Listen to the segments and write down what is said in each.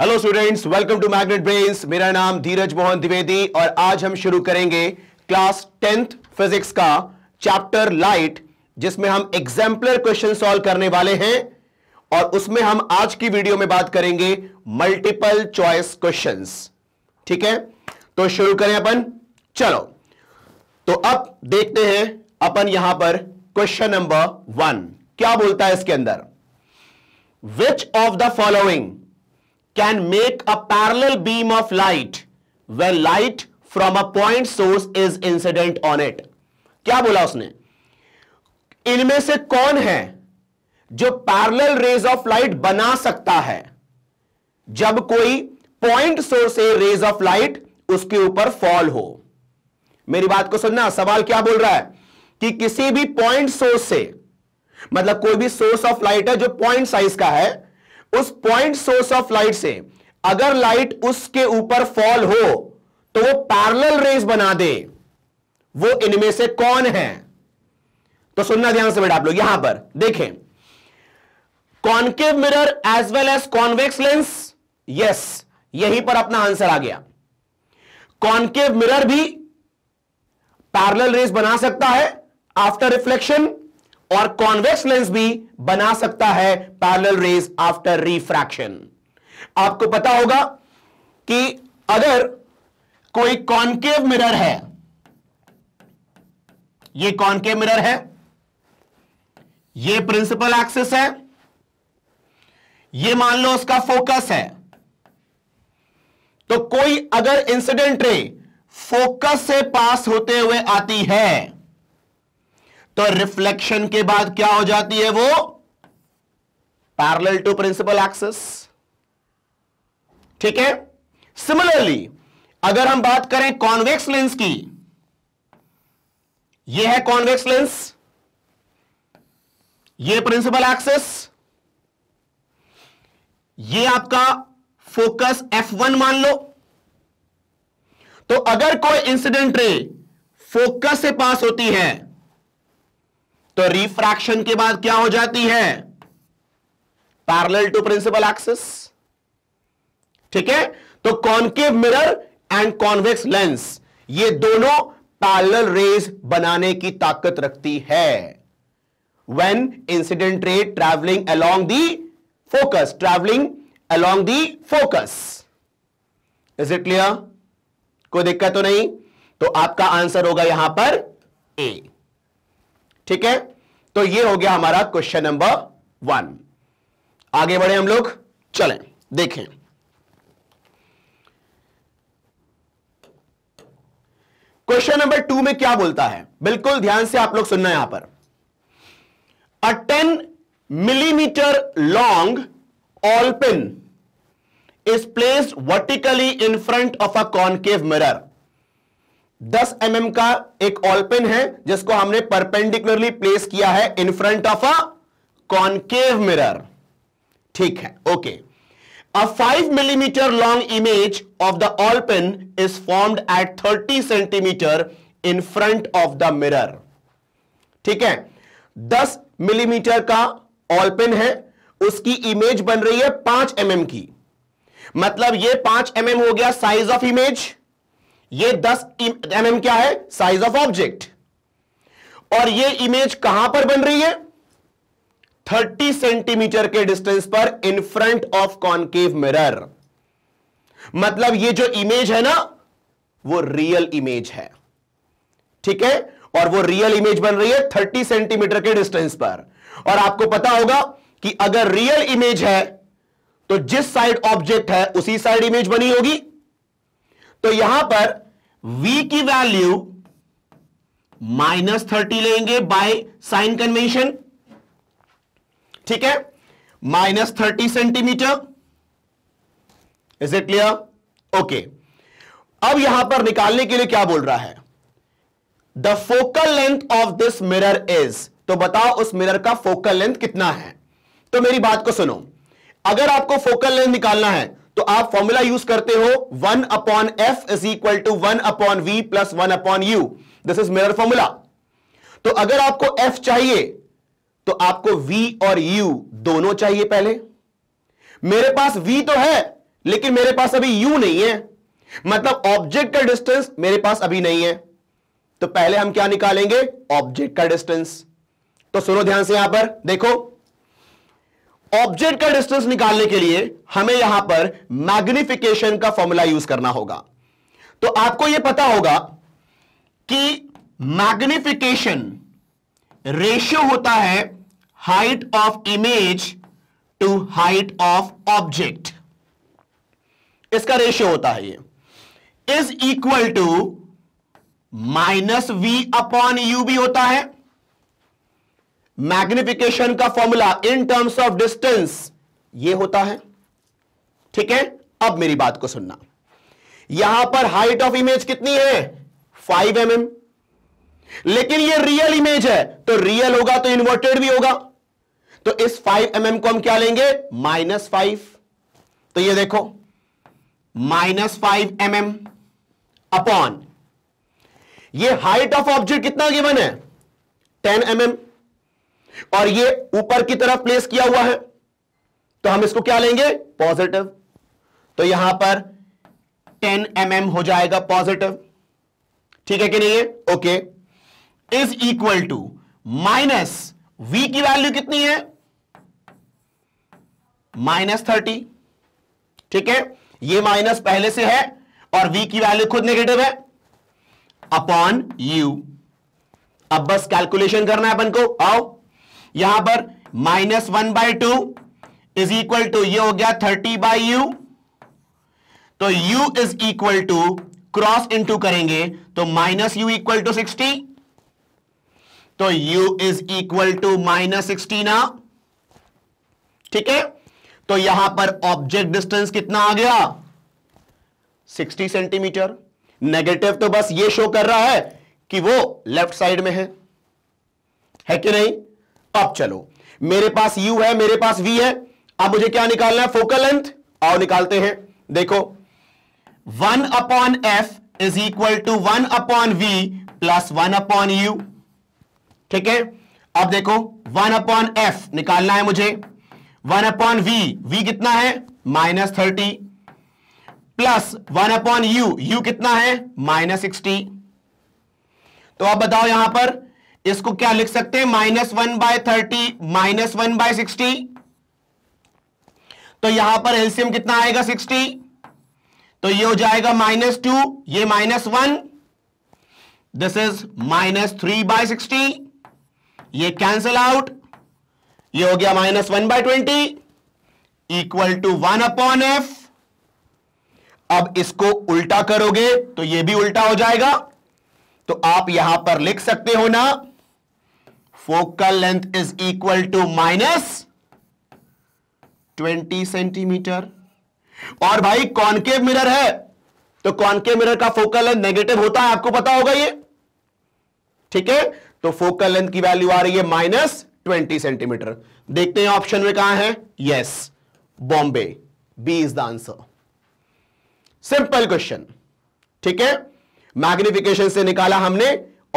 Hello students welcome to Magnet Brains मेरा नाम धीरज मोहन द्विवेदी और आज हम शुरू करेंगे क्लास टेंथ फिजिक्स का चैप्टर लाइट जिसमें हम एग्जाम्पलर क्वेश्चन सॉल्व करने वाले हैं और उसमें हम आज की वीडियो में बात करेंगे मल्टीपल चॉइस क्वेश्चंस ठीक है तो शुरू करें अपन चलो तो अब देखते हैं अपन यहां पर क्वेश्चन नंबर वन क्या बोलता है इसके अंदर which of the following can make a parallel beam of light when light from a point source is incident on it क्या बोला उसने इनमें से कौन है जो पैरल रेज ऑफ लाइट बना सकता है जब कोई point source a rays of light उसके ऊपर फॉल हो मेरी बात को सुनना सवाल क्या बोल रहा है कि किसी भी पॉइंट सोर्स से मतलब कोई भी सोर्स ऑफ लाइट है जो पॉइंट साइज का है उस पॉइंट सोर्स ऑफ लाइट से अगर लाइट उसके ऊपर फॉल हो तो वो पार्लल रेस बना दे वो इनमें से कौन है तो सुनना ध्यान से बेटा आप लोग यहां पर देखें concave mirror as well as convex lens yes यहीं पर अपना आंसर आ गया कॉन्केव मिरर भी पैरल रेस बना सकता है आफ्टर रिफ्लेक्शन और कॉन्वेक्स लेंस भी बना सकता है पैरेलल रेज आफ्टर रिफ्रैक्शन आपको पता होगा कि अगर कोई कॉन्केव मिरर है ये कॉन्केव मिरर है ये प्रिंसिपल एक्सिस है ये मान लो उसका फोकस है तो कोई अगर इंसिडेंट रे फोकस से पास होते हुए आती है तो रिफ्लेक्शन के बाद क्या हो जाती है वो पैरेलल टू प्रिंसिपल एक्सिस ठीक है सिमिलरली अगर हम बात करें कॉन्वेक्स लेंस की ये है कॉन्वेक्स लेंस ये प्रिंसिपल एक्सिस ये आपका फोकस F1 मान लो तो अगर कोई इंसिडेंट रे फोकस से पास होती है तो रिफ्रैक्शन के बाद क्या हो जाती है पैरेलल टू प्रिंसिपल एक्सिस ठीक है तो concave mirror and convex lens ये दोनों पैरेलल रेज बनाने की ताकत रखती है when incident ray travelling along the focus travelling along the focus is it clear कोई दिक्कत तो नहीं तो आपका आंसर होगा यहां पर ए ठीक है तो ये हो गया हमारा क्वेश्चन नंबर वन आगे बढ़े हम लोग चलें देखें क्वेश्चन नंबर टू में क्या बोलता है बिल्कुल ध्यान से आप लोग सुनना यहां पर a ten millimetre long all pin is place vertically in front of a a concave दस एम mm का एक पेन है जिसको हमने परपेंडिकुलरली प्लेस किया है in front of a concave mirror ठीक है okay a five millimetre long image of the pen is formed at thirty centimetre in front of the mirror ठीक है दस मिलीमीटर mm का पेन है उसकी इमेज बन रही है पांच एम mm की मतलब ये पांच एम mm हो गया साइज ऑफ इमेज ये 10 एम mm क्या है साइज ऑफ ऑब्जेक्ट और ये इमेज कहां पर बन रही है 30 सेंटीमीटर के डिस्टेंस पर in front of concave mirror मतलब ये जो इमेज है ना वो रियल इमेज है ठीक है और वो रियल इमेज बन रही है 30 सेंटीमीटर के डिस्टेंस पर और आपको पता होगा कि अगर रियल इमेज है तो जिस साइड ऑब्जेक्ट है उसी साइड इमेज बनी होगी तो यहां पर v की वैल्यू माइनस थर्टी लेंगे बाय साइन कन्वेंशन ठीक है minus thirty centimetre is it clear okay अब यहां पर निकालने के लिए क्या बोल रहा है the focal length of this mirror is तो बताओ उस मिरर का फोकल लेंथ कितना है तो मेरी बात को सुनो अगर आपको फोकल लेंथ निकालना है तो आप फॉर्मूला यूज करते हो one upon F is equal to one upon V plus one upon U this is mirror formula तो अगर आपको एफ चाहिए तो आपको वी और यू दोनों चाहिए पहले मेरे पास वी तो है लेकिन मेरे पास अभी यू नहीं है मतलब ऑब्जेक्ट का डिस्टेंस मेरे पास अभी नहीं है तो पहले हम क्या निकालेंगे ऑब्जेक्ट का डिस्टेंस तो सुनो ध्यान से यहां पर देखो ऑब्जेक्ट का डिस्टेंस निकालने के लिए हमें यहां पर मैग्निफिकेशन का फॉर्मूला यूज करना होगा तो आपको यह पता होगा कि मैग्निफिकेशन रेशियो होता है height of image to height of object इसका रेशियो होता है ये is equal to minus V upon U भी होता है मैग्निफिकेशन का formula in terms of distance ये होता है ठीक है अब मेरी बात को सुनना यहां पर हाइट ऑफ इमेज कितनी है फाइव एम mm. लेकिन ये रियल इमेज है तो रियल होगा तो इन्वर्टेड भी होगा तो इस फाइव एम mm को हम क्या लेंगे माइनस फाइव तो ये देखो minus five M M upon ये हाइट ऑफ ऑब्जेक्ट कितना गिवन है टेन एम mm. और ये ऊपर की तरफ प्लेस किया हुआ है तो हम इसको क्या लेंगे पॉजिटिव तो यहां पर 10 एम mm हो जाएगा पॉजिटिव ठीक है कि नहीं है okay is equal to minus v की वैल्यू कितनी है माइनस थर्टी ठीक है ये माइनस पहले से है और v की वैल्यू खुद नेगेटिव है अपॉन u अब बस कैलकुलेशन करना है अपन को आओ यहां पर minus one by two is equal to ये हो गया थर्टी बाई यू तो u is equal to cross into करेंगे तो minus U equal to sixty तो u is equal to minus sixty ना ठीक है तो यहां पर ऑब्जेक्ट डिस्टेंस कितना आ गया 60 सेंटीमीटर नेगेटिव तो बस ये शो कर रहा है कि वो लेफ्ट साइड में है है कि नहीं अब चलो मेरे पास यू है मेरे पास वी है अब मुझे क्या निकालना है फोकल लेंथ और निकालते हैं देखो one upon F is equal to one upon V plus one upon U ठीक है अब देखो वन अपॉन एफ निकालना है मुझे वन अपॉन वी वी कितना है minus thirty plus one upon U U कितना है माइनस सिक्सटी तो अब बताओ यहां पर इसको क्या लिख सकते हैं minus one by thirty minus one by sixty तो यहां पर एल्सियम कितना आएगा सिक्सटी तो ये हो जाएगा माइनस टू ये minus one this is minus three by sixty ये कैंसिल आउट ये हो गया minus one by twenty equal to one upon F अब इसको उल्टा करोगे तो ये भी उल्टा हो जाएगा तो आप यहां पर लिख सकते हो ना focal length is equal to minus twenty centimetre और भाई कॉनकेव मिरर है तो कॉनकेव मिरर का फोकल लेंथ नेगेटिव होता है आपको पता होगा ये ठीक है तो फोकल लेंथ की वैल्यू आ रही है माइनस ट्वेंटी सेंटीमीटर देखते हैं ऑप्शन में कहा है यस बॉम्बे B is the answer simple question ठीक है मैग्निफिकेशन से निकाला हमने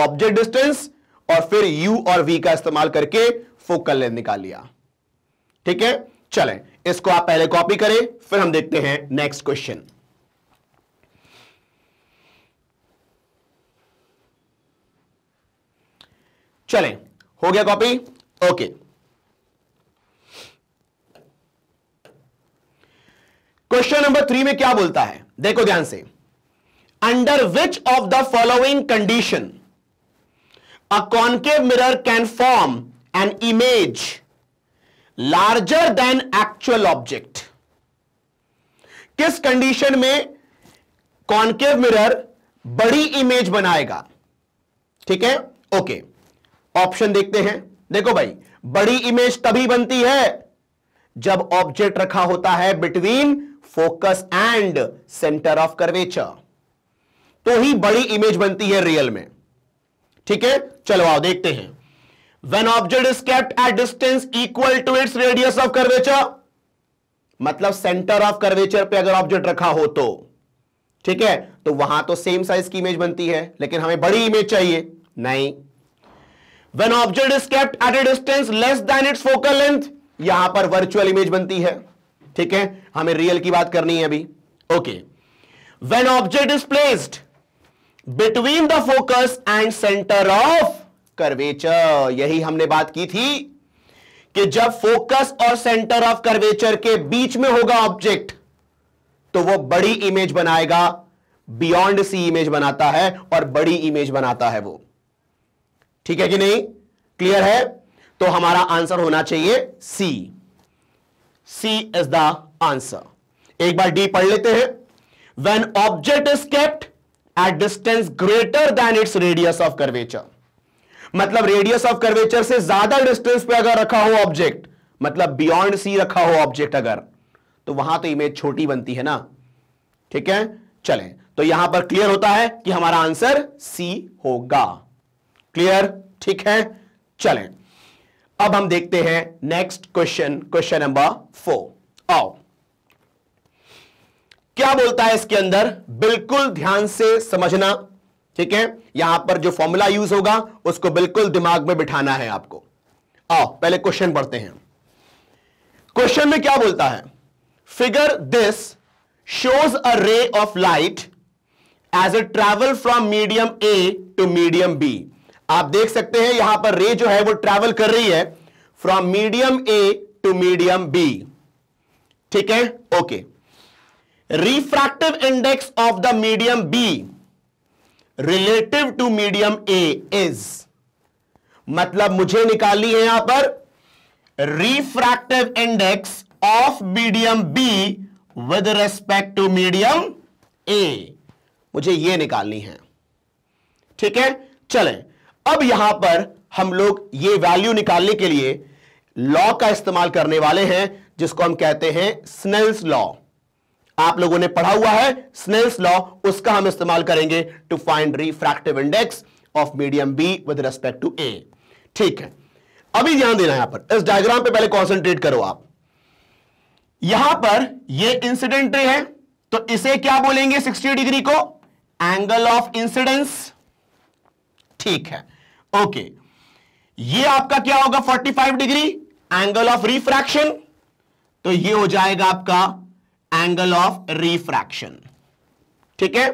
ऑब्जेक्ट डिस्टेंस और फिर यू और वी का इस्तेमाल करके फोकल लेंथ निकाल लिया ठीक है चलें इसको आप पहले कॉपी करें फिर हम देखते हैं नेक्स्ट क्वेश्चन चलें हो गया copy okay question number three में क्या बोलता है देखो ध्यान से under which of the following condition a concave mirror can form an image larger than actual object किस कंडीशन में कॉन्केव मिरर बड़ी इमेज बनाएगा ठीक है ओके ऑप्शन देखते हैं देखो भाई बड़ी इमेज तभी बनती है जब ऑब्जेक्ट रखा होता है between focus and centre of curvature तो ही बड़ी इमेज बनती है रियल में ठीक है चलो आओ देखते हैं when object is kept at distance equal to its radius of curvature मतलब सेंटर ऑफ कर्वेचर पे अगर ऑब्जेक्ट रखा हो तो ठीक है तो वहां तो सेम साइज की इमेज बनती है लेकिन हमें बड़ी इमेज चाहिए नहीं when object is kept at a distance less than its focal length यहां पर वर्चुअल इमेज बनती है ठीक है हमें रियल की बात करनी है अभी okay when object is placed between the focus and centre of curvature यही हमने बात की थी कि जब फोकस और सेंटर ऑफ कर्वेचर के बीच में होगा ऑब्जेक्ट तो वो बड़ी इमेज बनाएगा बियॉन्ड सी इमेज बनाता है और बड़ी इमेज बनाता है वो ठीक है कि नहीं क्लियर है तो हमारा आंसर होना चाहिए C C is the answer एक बार डी पढ़ लेते हैं when object is kept at distance greater than its radius of curvature मतलब रेडियस ऑफ कर्वेचर से ज्यादा डिस्टेंस पे अगर रखा हो ऑब्जेक्ट मतलब बियॉन्ड सी रखा हो ऑब्जेक्ट अगर तो वहां तो इमेज छोटी बनती है ना ठीक है चलें तो यहां पर क्लियर होता है कि हमारा आंसर सी होगा क्लियर ठीक है चलें अब हम देखते हैं next question question number four आओ क्या बोलता है इसके अंदर बिल्कुल ध्यान से समझना ठीक है यहां पर जो फॉर्मूला यूज होगा उसको बिल्कुल दिमाग में बिठाना है आपको आओ पहले क्वेश्चन पढ़ते हैं क्वेश्चन में क्या बोलता है figure this shows a ray of light as it travel from medium A to medium B आप देख सकते हैं यहां पर रे जो है वो ट्रेवल कर रही है from medium A to medium B ठीक है okay okay. Refractive index of the medium B relative to medium A is मतलब मुझे निकालनी है यहां पर refractive index of medium B with respect to medium A मुझे ये निकालनी है ठीक है चलें अब यहां पर हम लोग ये वैल्यू निकालने के लिए लॉ का इस्तेमाल करने वाले हैं जिसको हम कहते हैं स्नेल्स लॉ आप लोगों ने पढ़ा हुआ है स्नेल्स लॉ उसका हम इस्तेमाल करेंगे to find refractive index of medium B with respect to A ठीक है अभी ध्यान देना यहां पर इस डायग्राम पे पहले कॉन्सेंट्रेट करो आप यहां पर ये इंसिडेंट रे है तो इसे क्या बोलेंगे 60 डिग्री को एंगल ऑफ इंसिडेंस ठीक है ओके ये आपका क्या होगा 45 डिग्री एंगल ऑफ रिफ्रैक्शन तो ये हो जाएगा आपका एंगल ऑफ रिफ्रैक्शन ठीक है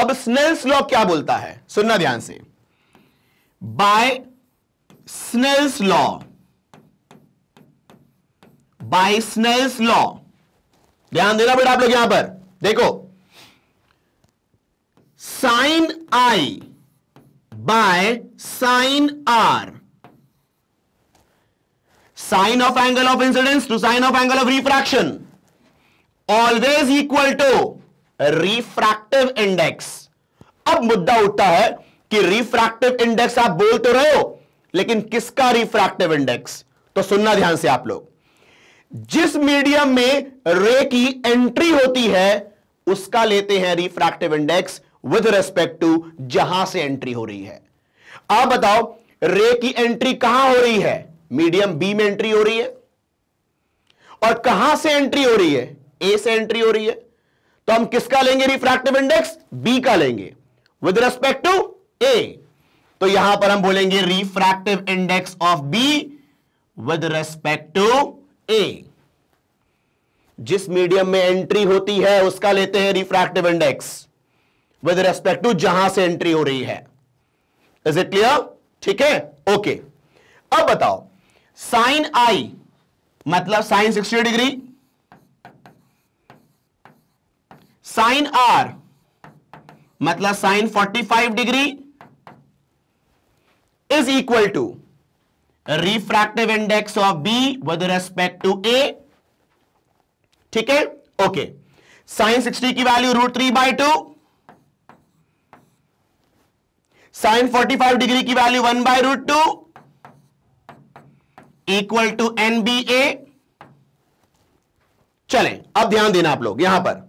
अब स्नेल्स लॉ क्या बोलता है सुनना ध्यान से by Snell's law by Snell's law ध्यान देना बेटा आप लोग यहां पर देखो sine i by sine r sine of angle of incidence to sine of angle of refraction always equal to refractive index अब मुद्दा उठता है कि रिफ्रैक्टिव इंडेक्स आप बोल तो रहे हो लेकिन किसका रिफ्रैक्टिव इंडेक्स तो सुनना ध्यान से आप लोग जिस मीडियम में रे की एंट्री होती है उसका लेते हैं refractive index with respect to जहां से एंट्री हो रही है आप बताओ रे की एंट्री कहां हो रही है मीडियम बी में एंट्री हो रही है और कहां से एंट्री हो रही है ए से एंट्री हो रही है तो हम किसका लेंगे रिफ्रैक्टिव इंडेक्स बी का लेंगे विद रेस्पेक्ट टू ए तो यहां पर हम बोलेंगे refractive index of B with respect to A जिस मीडियम में एंट्री होती है उसका लेते हैं refractive index with respect to जहां से एंट्री हो रही है इज इट क्लियर ठीक है ओके अब बताओ साइन आई मतलब sine sixty degree sine r मतलब sine 45 degree is equal to refractive index of B with respect to A ठीक है ओके साइन 60 की value root three by two sine 45 degree की value one by root two equal to n B A चले अब ध्यान देना आप लोग यहां पर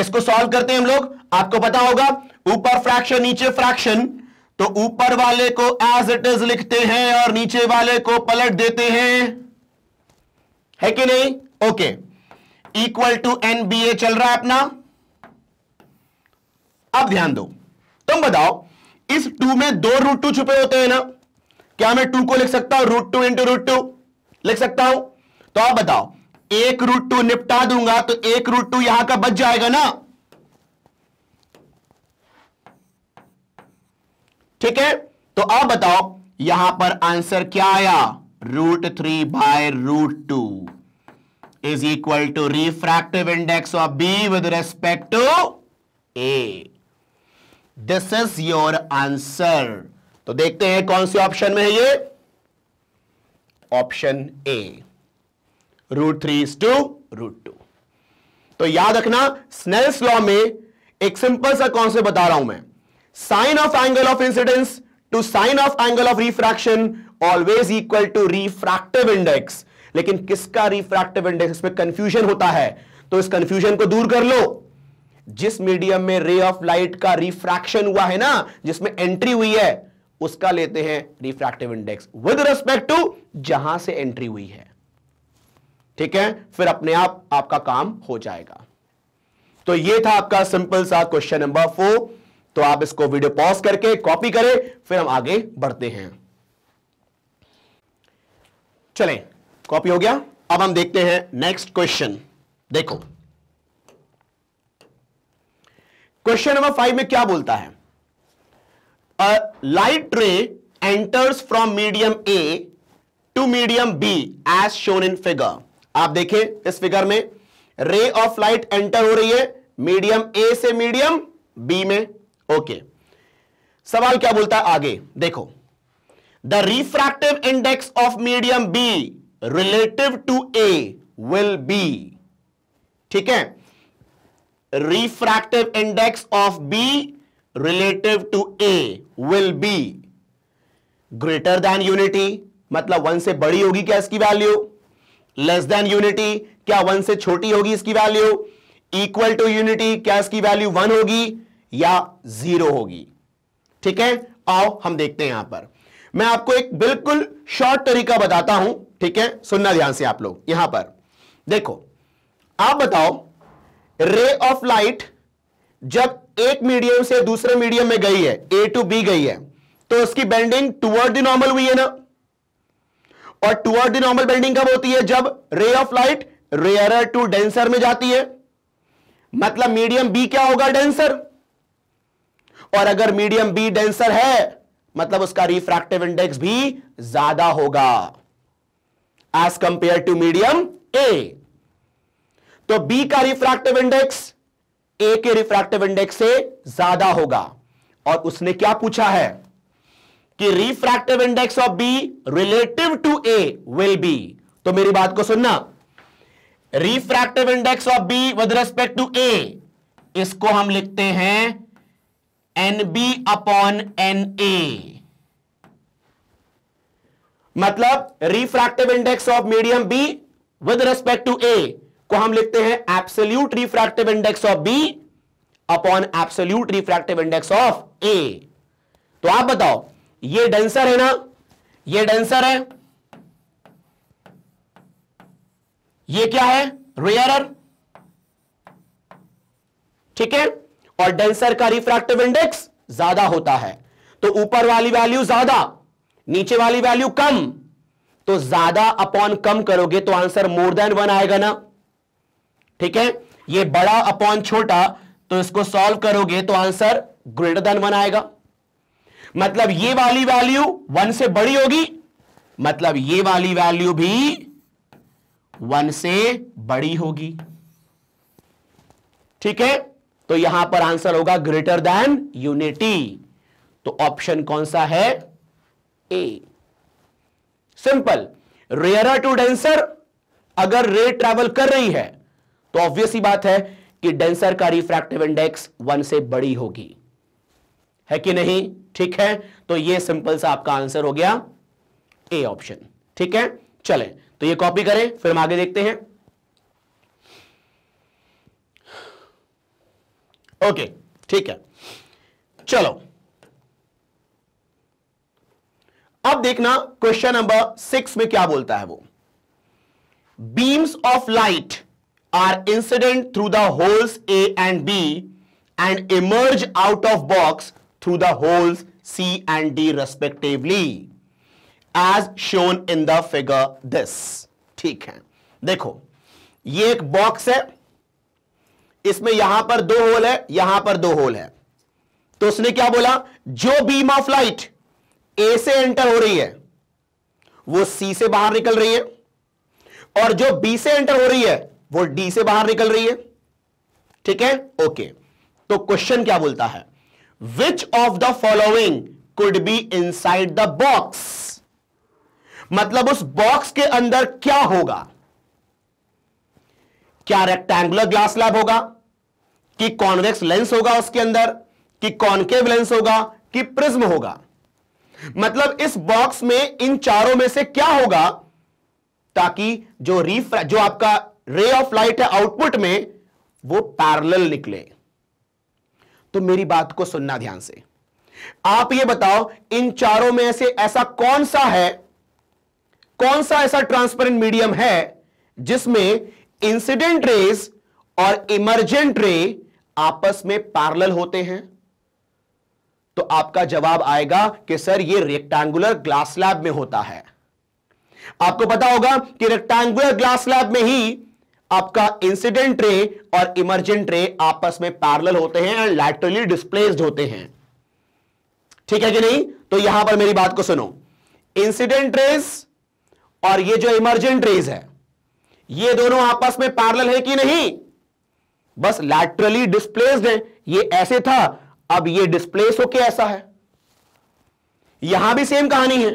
इसको सॉल्व करते हैं हम लोग आपको पता होगा ऊपर फ्रैक्शन नीचे फ्रैक्शन तो ऊपर वाले को एज इट इज लिखते हैं और नीचे वाले को पलट देते हैं है कि नहीं okay equal to n B A चल रहा है अपना अब ध्यान दो तुम बताओ इस टू में दो रूट टू छुपे होते हैं ना क्या मैं टू को लिख सकता हूं root two into root two लिख सकता हूं तो आप बताओ एक रूट टू निपटा दूंगा तो एक रूट टू यहां का बच जाएगा ना ठीक है तो अब बताओ यहां पर आंसर क्या आया root three by root two is equal to refractive index of B with respect to A this is your answer तो देखते हैं कौन से ऑप्शन में है ये option A root three is to root two तो याद रखना स्नेल्स लॉ में एक सिंपल सा कॉन्सेप्ट बता रहा हूं मैं sine of angle of incidence to sine of angle of refraction always equal to refractive index लेकिन किसका रिफ्रैक्टिव इंडेक्स इसमें कंफ्यूजन होता है तो इस कंफ्यूजन को दूर कर लो जिस मीडियम में रे ऑफ लाइट का रिफ्रैक्शन हुआ है ना जिसमें एंट्री हुई है उसका लेते हैं refractive index with respect to जहां से एंट्री हुई है ठीक है फिर अपने आप आपका काम हो जाएगा तो ये था आपका सिंपल सा क्वेश्चन नंबर फोर तो आप इसको वीडियो पॉज करके कॉपी करें फिर हम आगे बढ़ते हैं चलें कॉपी हो गया अब हम देखते हैं नेक्स्ट क्वेश्चन देखो क्वेश्चन नंबर फाइव में क्या बोलता है a light ray enters from medium A to medium B as shown in figure आप देखें इस फिगर में रे ऑफ लाइट एंटर हो रही है मीडियम ए से मीडियम बी में ओके सवाल क्या बोलता है आगे देखो the refractive index of medium B relative to A will be ठीक है refractive index of B relative to A will be greater than unity मतलब वन से बड़ी होगी क्या इसकी वैल्यू लेस देन यूनिटी क्या वन से छोटी होगी इसकी वैल्यू इक्वल टू यूनिटी क्या इसकी वैल्यू वन होगी या जीरो होगी ठीक है आओ हम देखते हैं यहां पर मैं आपको एक बिल्कुल शॉर्ट तरीका बताता हूं ठीक है सुनना ध्यान से आप लोग यहां पर देखो आप बताओ रे ऑफ लाइट जब एक मीडियम से दूसरे मीडियम में गई है ए टू बी गई है तो उसकी बेंडिंग टूवर्ड द नॉर्मल हुई है ना और टूअर्ड द नॉर्मल बेंडिंग कब होती है जब ray of light rarer to denser में जाती है मतलब मीडियम बी क्या होगा डेंसर और अगर मीडियम बी डेंसर है मतलब उसका रिफ्रैक्टिव इंडेक्स भी ज्यादा होगा as compare to medium A तो बी का रिफ्रैक्टिव इंडेक्स ए के रिफ्रैक्टिव इंडेक्स से ज्यादा होगा और उसने क्या पूछा है कि refractive index of B relative to A will be तो मेरी बात को सुनना refractive index of B with respect to A इसको हम लिखते हैं n B upon n A मतलब refractive index of medium B with respect to A को हम लिखते हैं absolute refractive index of B upon absolute refractive index of A तो आप बताओ ये डेंसर है ना ये डेंसर है ये क्या है रेयरर ठीक है और डेंसर का रिफ्रैक्टिव इंडेक्स ज्यादा होता है तो ऊपर वाली वैल्यू ज्यादा नीचे वाली वैल्यू कम तो ज्यादा अपॉन कम करोगे तो आंसर मोर देन वन आएगा ना ठीक है ये बड़ा अपॉन छोटा तो इसको सॉल्व करोगे तो आंसर ग्रेटर देन वन आएगा मतलब ये वाली वैल्यू वन से बड़ी होगी मतलब ये वाली वैल्यू भी वन से बड़ी होगी ठीक है तो यहां पर आंसर होगा ग्रेटर देन यूनिटी तो ऑप्शन कौन सा है A simple rarer to denser अगर रे ट्रेवल कर रही है तो ऑब्वियस ही बात है कि डेंसर का रिफ्रैक्टिव इंडेक्स वन से बड़ी होगी है कि नहीं ठीक है तो ये सिंपल सा आपका आंसर हो गया ए ऑप्शन ठीक है चलें तो ये कॉपी करें फिर हम आगे देखते हैं ओके ठीक है चलो अब देखना क्वेश्चन नंबर सिक्स में क्या बोलता है वो beams of light are incident through the holes A and B and emerge out of box through the holes C and D respectively as shown in the figure this ठीक है देखो ये एक बॉक्स है इसमें यहां पर दो होल है यहां पर दो होल है तो उसने क्या बोला जो बीम ऑफ लाइट ए से एंटर हो रही है वो सी से बाहर निकल रही है और जो बी से एंटर हो रही है वो डी से बाहर निकल रही है ठीक है ओके तो क्वेश्चन क्या बोलता है which of the following could be inside the box मतलब उस बॉक्स के अंदर क्या होगा क्या रेक्टेंगुलर ग्लास लैब होगा कि कॉन्वेक्स लेंस होगा उसके अंदर कि कॉन्केव लेंस होगा कि प्रिज्म होगा मतलब इस बॉक्स में इन चारों में से क्या होगा ताकि जो रिफ्रे जो आपका रे ऑफ लाइट है आउटपुट में वो पैरेलल निकले तो मेरी बात को सुनना ध्यान से आप ये बताओ इन चारों में से ऐसा कौन सा है कौन सा ऐसा ट्रांसपेरेंट मीडियम है जिसमें इंसिडेंट रेज और इमरजेंट रे आपस में पार्लल होते हैं तो आपका जवाब आएगा कि सर ये रेक्टेंगुलर ग्लास लैब में होता है आपको पता होगा कि रेक्टेंगुलर ग्लास लैब में ही आपका इंसिडेंट रे और इमर्जेंट रे आपस में पैरल होते हैं एंड लैटरली डिस्प्लेस्ड होते हैं ठीक है कि नहीं तो यहां पर मेरी बात को सुनो इंसिडेंट रेज और ये जो इमर्जेंट रेज है ये दोनों आपस में पैरल है कि नहीं बस लैटरली डिस्प्लेस्ड है ये ऐसे था अब ये डिस्प्लेस होके ऐसा है यहां भी सेम कहानी है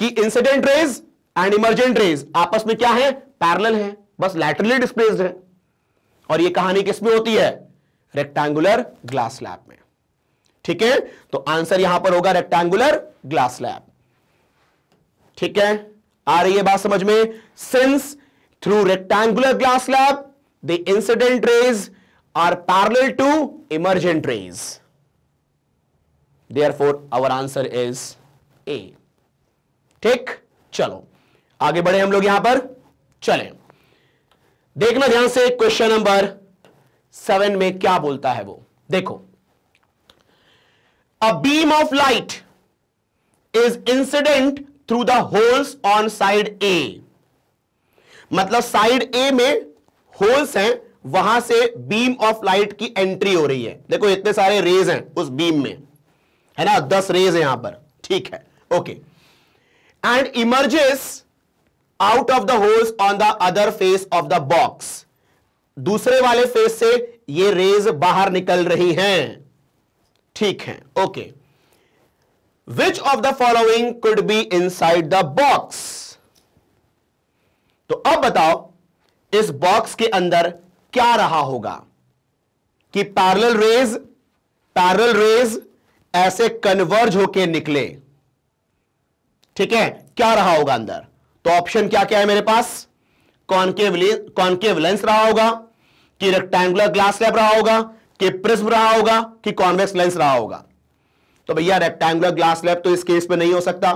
कि incident rays and emergent rays आपस में क्या है पैरल है बस लैटरली डिस्प्लेस्ड है और ये कहानी किसमें होती है रेक्टेंगुलर ग्लास लैब में ठीक है तो आंसर यहां पर होगा रेक्टेंगुलर ग्लास लैब ठीक है आ रही है बात समझ में since through rectangular glass slab the incident rays are parallel to emergent rays therefore our answer is A ठीक चलो आगे बढ़े हम लोग यहां पर चलें देखना ध्यान से क्वेश्चन नंबर सेवन में क्या बोलता है वो देखो a beam of light is incident through the holes on side A मतलब साइड ए में होल्स हैं वहां से बीम ऑफ लाइट की एंट्री हो रही है देखो इतने सारे रेज हैं उस बीम में है ना दस रेज है यहां पर ठीक है okay and emerges out of the holes on the other face of the box दूसरे वाले फेस से ये रेज बाहर निकल रही हैं ठीक है okay which of the following could be side the box तो अब बताओ इस बॉक्स के अंदर क्या रहा होगा कि पैरल रेज पैरल रेज ऐसे कन्वर्ज होके निकले ठीक है क्या रहा होगा अंदर तो ऑप्शन क्या क्या है मेरे पास कॉन्केव लेंस रहा होगा कि रेक्टेंगुलर ग्लास लैब रहा होगा कि प्रिज्म रहा होगा कि कॉन्वेक्स लेंस रहा होगा तो भैया रेक्टेंगुलर ग्लास लैब तो इस केस में नहीं हो सकता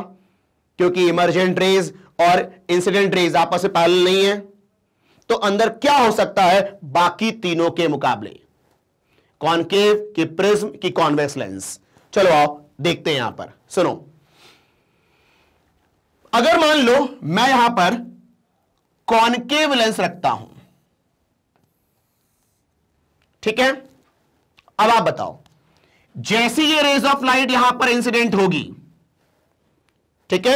क्योंकि इमरजेंट रेज और इंसिडेंट रेज आपस में पैल नहीं है तो अंदर क्या हो सकता है बाकी तीनों के मुकाबले कॉनकेव की प्रिज्म की कॉन्वेक्स लेंस चलो आओ देखते हैं यहां पर सुनो अगर मान लो मैं यहां पर कॉनकेव लेंस रखता हूं ठीक है अब आप बताओ जैसी ये रेज ऑफ लाइट यहां पर इंसिडेंट होगी ठीक है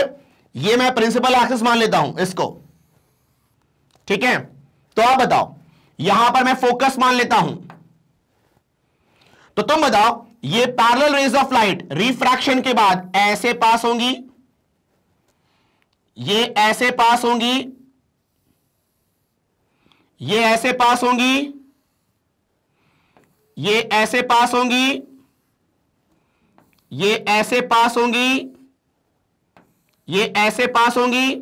ये मैं प्रिंसिपल एक्सिस मान लेता हूं इसको ठीक है तो आप बताओ यहां पर मैं फोकस मान लेता हूं तो तुम बताओ ये parallel rays of light refraction के बाद ऐसे पास होंगी ये ऐसे पास होंगी ये ऐसे पास होंगी ये ऐसे पास होंगी ये ऐसे पास होंगी ये ऐसे पास होंगी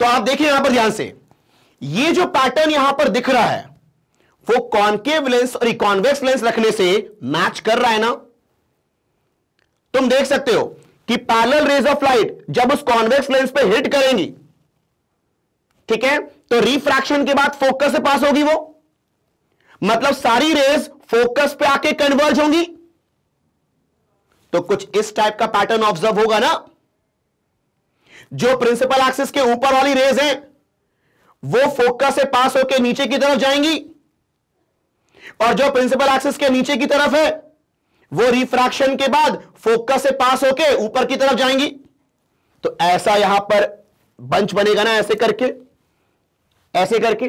तो आप देखिए यहां पर ध्यान से ये जो पैटर्न यहां पर दिख रहा है वो कॉन्केव लेंस और इकॉनवेक्स लेंस रखने से मैच कर रहा है ना तुम देख सकते हो कि पैरल रेज ऑफ लाइट जब उस कॉन्वेक्स लेंस पे हिट करेंगी ठीक है तो रिफ्रैक्शन के बाद फोकस से पास होगी वो मतलब सारी रेज फोकस पे आके कन्वर्ज होंगी तो कुछ इस टाइप का पैटर्न ऑब्जर्व होगा ना जो प्रिंसिपल एक्सिस के ऊपर वाली रेज है वो फोकस से पास होकर नीचे की तरफ जाएंगी और जो प्रिंसिपल एक्सिस के नीचे की तरफ है वो रिफ्रैक्शन के बाद फोकस से पास होके ऊपर की तरफ जाएंगी तो ऐसा यहां पर बंच बनेगा ना ऐसे करके ऐसे करके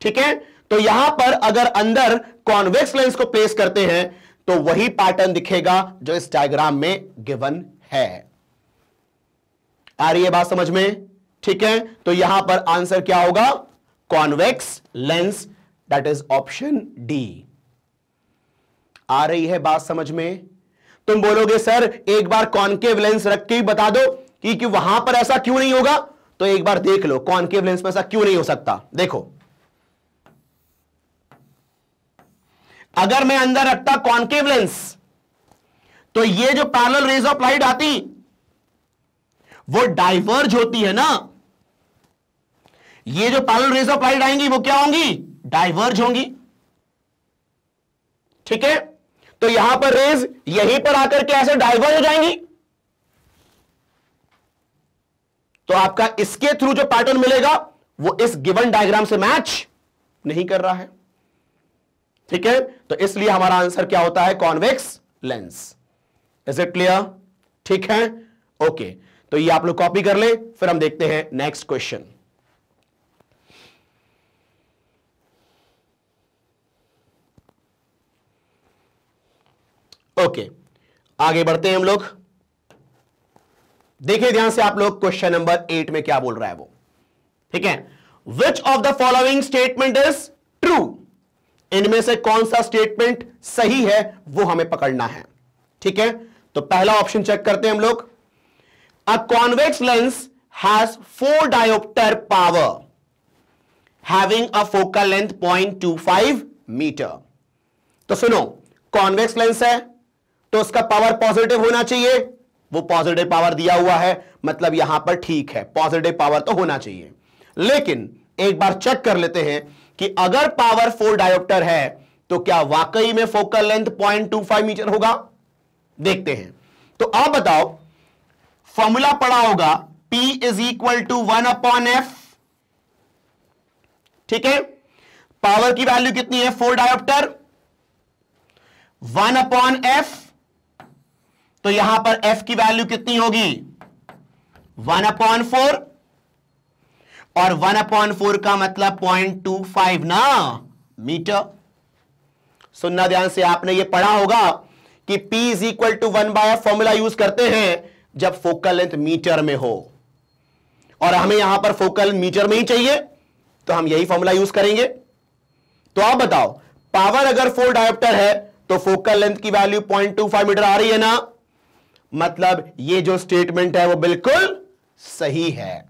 ठीक है तो यहां पर अगर अंदर कॉन्वेक्स लेंस को प्लेस करते हैं तो वही पैटर्न दिखेगा जो इस डायग्राम में गिवन है आ रही है बात समझ में ठीक है तो यहां पर आंसर क्या होगा convex lens that is option D आ रही है बात समझ में तुम बोलोगे सर एक बार कॉन्केव लेंस रख के ही बता दो कि, कि वहां पर ऐसा क्यों नहीं होगा तो एक बार देख लो कॉन्केव लेंस में ऐसा क्यों नहीं हो सकता देखो अगर मैं अंदर रखता कॉन्केव लेंस तो ये जो पैरल रेज ऑफ लाइट आती वो डाइवर्ज होती है ना ये जो पैरल रेज ऑफ लाइट आएंगी वो क्या होंगी डाइवर्ज होंगी ठीक है तो यहां पर रेज यहीं पर आकर के ऐसे डाइवर्ज हो जाएंगी तो आपका इसके थ्रू जो पैटर्न मिलेगा वो इस गिवन डायग्राम से मैच नहीं कर रहा है ठीक है तो इसलिए हमारा आंसर क्या होता है convex lens is it clear ठीक है ओके तो ये आप लोग कॉपी कर ले फिर हम देखते हैं नेक्स्ट क्वेश्चन ओके आगे बढ़ते हैं हम लोग देखिए ध्यान से आप लोग क्वेश्चन नंबर एट में क्या बोल रहा है वो ठीक है which of the following statement is true इनमें से कौन सा स्टेटमेंट सही है वो हमें पकड़ना है ठीक है तो पहला ऑप्शन चेक करते हैं हम लोग a convex lens has four dioptre power having a focal length point two five metre तो सुनो कॉन्वेक्स लेंस है तो उसका पावर पॉजिटिव होना चाहिए वो पॉजिटिव पावर दिया हुआ है मतलब यहां पर ठीक है पॉजिटिव पावर तो होना चाहिए लेकिन एक बार चेक कर लेते हैं कि अगर पावर फोर डायोप्टर है तो क्या वाकई में focal length point two five metre होगा देखते हैं तो आप बताओ फॉर्मूला पड़ा होगा P is equal to one upon f ठीक है पावर की वैल्यू कितनी है four dioptre one upon f तो यहां पर एफ की वैल्यू कितनी होगी वन अपॉन फोर और वन अपॉन फोर का मतलब पॉइंट टू फाइव ना मीटर सुनना ध्यान से आपने ये पढ़ा होगा कि P is equal to one by formula use करते हैं जब फोकल लेंथ मीटर में हो और हमें यहां पर फोकल मीटर में ही चाहिए तो हम यही फॉर्मूला यूज करेंगे तो आप बताओ पावर अगर फोर डायोप्टर है तो फोकल लेंथ की value point two five metre आ रही है ना मतलब ये जो स्टेटमेंट है वो बिल्कुल सही है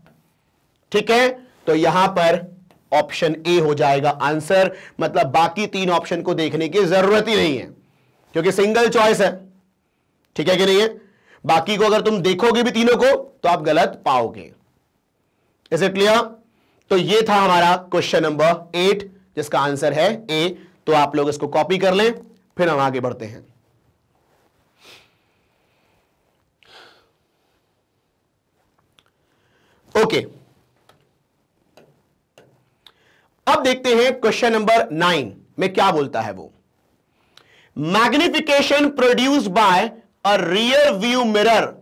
ठीक है तो यहां पर ऑप्शन ए हो जाएगा आंसर मतलब बाकी तीन ऑप्शन को देखने की जरूरत ही नहीं है क्योंकि सिंगल चॉइस है ठीक है कि नहीं है बाकी को अगर तुम देखोगे भी तीनों को तो आप गलत पाओगे इज इट क्लियर तो ये था हमारा क्वेश्चन नंबर एट जिसका आंसर है ए तो आप लोग इसको कॉपी कर लें फिर हम आगे बढ़ते हैं ओके अब देखते हैं क्वेश्चन नंबर नाइन में क्या बोलता है वो magnification produce by a rear view mirror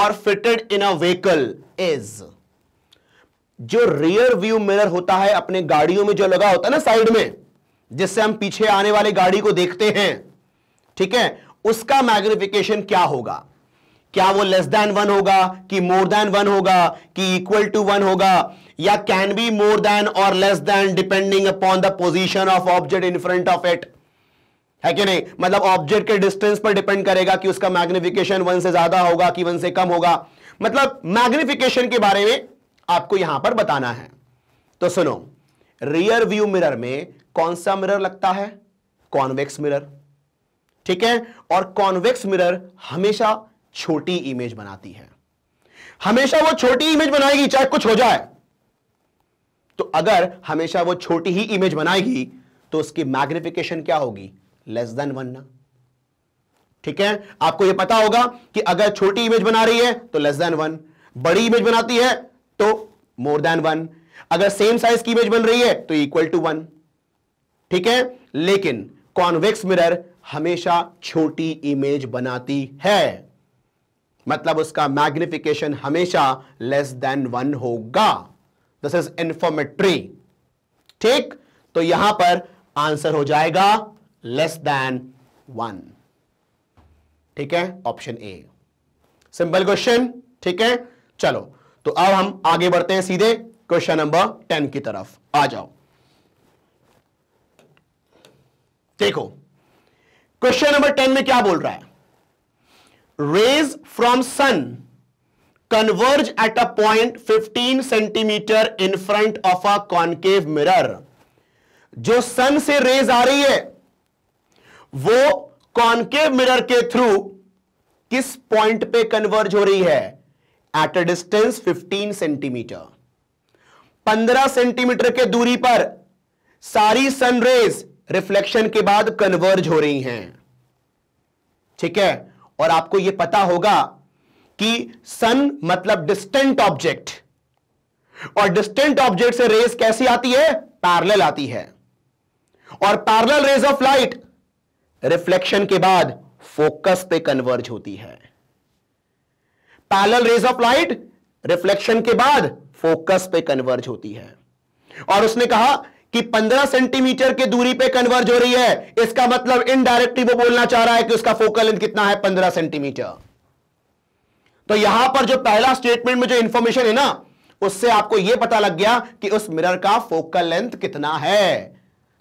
और fitted in a vehicle is जो रियर व्यू मिरर होता है अपने गाड़ियों में जो लगा होता है ना साइड में जिससे हम पीछे आने वाले गाड़ी को देखते हैं ठीक है उसका मैग्निफिकेशन क्या होगा क्या वो लेस देन वन होगा कि मोर देन वन होगा कि इक्वल टू वन होगा या कैन बी मोर देन और less than depending upon the position of object in front of it है कि नहीं मतलब ऑब्जेक्ट के डिस्टेंस पर डिपेंड करेगा कि उसका मैग्निफिकेशन वन से ज्यादा होगा कि वन से कम होगा मतलब मैग्निफिकेशन के बारे में आपको यहां पर बताना है तो सुनो रियर व्यू मिरर में कौन सा मिरर लगता है कॉन्वेक्स मिरर ठीक है और कॉन्वेक्स मिरर हमेशा छोटी इमेज बनाती है हमेशा वो छोटी इमेज बनाएगी चाहे कुछ हो जाए तो अगर हमेशा वो छोटी ही इमेज बनाएगी तो उसकी मैग्निफिकेशन क्या होगी लेस देन वन ना ठीक है आपको यह पता होगा कि अगर छोटी इमेज बना रही है तो लेस देन वन बड़ी इमेज बनाती है तो मोर देन वन अगर सेम साइज की इमेज बन रही है तो इक्वल टू वन ठीक है लेकिन कॉन्वेक्स मिरर हमेशा छोटी इमेज बनाती है मतलब उसका मैग्निफिकेशन हमेशा लेस देन वन होगा दिस इज इंफॉर्मेट्री ठीक तो यहां पर आंसर हो जाएगा लेस देन वन ठीक है ऑप्शन ए सिंपल क्वेश्चन ठीक है चलो तो अब हम आगे बढ़ते हैं सीधे क्वेश्चन नंबर टेन की तरफ आ जाओ देखो क्वेश्चन नंबर टेन में क्या बोल रहा है rays from sun converge at a point 15 centimetre in front of a concave mirror जो सन से रेज आ रही है वो कॉन्केव मिरर के थ्रू किस पॉइंट पे कन्वर्ज हो रही है at a distance 15 centimetre 15 centimetre के दूरी पर सारी सन रेज रिफ्लेक्शन के बाद कन्वर्ज हो रही हैं ठीक है और आपको यह पता होगा कि सन मतलब डिस्टेंट ऑब्जेक्ट और डिस्टेंट ऑब्जेक्ट से रेस कैसी आती है पैरेलल आती है और parallel rays of light reflection के बाद फोकस पे कन्वर्ज होती है parallel rays of light reflection के बाद फोकस पे कन्वर्ज होती है और उसने कहा कि 15 सेंटीमीटर की दूरी पे कन्वर्ज हो रही है इसका मतलब इनडायरेक्टली वो बोलना चाह रहा है कि उसका फोकल लेंथ कितना है 15 सेंटीमीटर तो यहां पर जो पहला स्टेटमेंट में जो इंफॉर्मेशन है ना उससे आपको यह पता लग गया कि उस मिरर का फोकल लेंथ कितना है